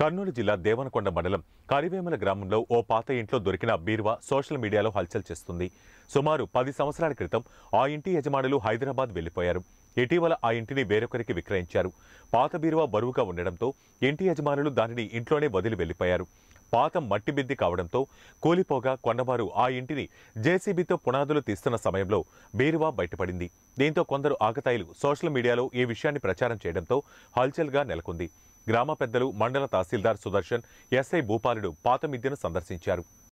కర్నూలు జిల్లా దేవనకొండ మండలం కరివేమల గ్రామంలో ఓ పాత ఇంట్లో దొరికిన బీరువా సోషల్ మీడియాలో హల్చల్ చేస్తుంది సుమారు పది సంవత్సరాల క్రితం ఆ ఇంటి యజమానులు హైదరాబాద్ వెళ్లిపోయారు ఇటీవల ఆ ఇంటిని వేరొకరికి విక్రయించారు పాత బీరువా బరువుగా ఉండడంతో ఇంటి యజమానులు దానిని ఇంట్లోనే వదిలి వెళ్లిపోయారు పాత మట్టి బిద్ది కావడంతో కూలిపోగా కొండవారు ఆ ఇంటిని జేసీబీతో పునాదులు తీస్తున్న సమయంలో బీరువా బయటపడింది దీంతో కొందరు ఆకతాయిలు సోషల్ మీడియాలో ఈ విషయాన్ని ప్రచారం చేయడంతో హల్చల్గా నెలకొంది గ్రామ పెద్దలు మండల తహసీల్దార్ సుదర్శన్ ఎస్ఐ భూపాలుడు పాత మిద్యను సందర్శించారు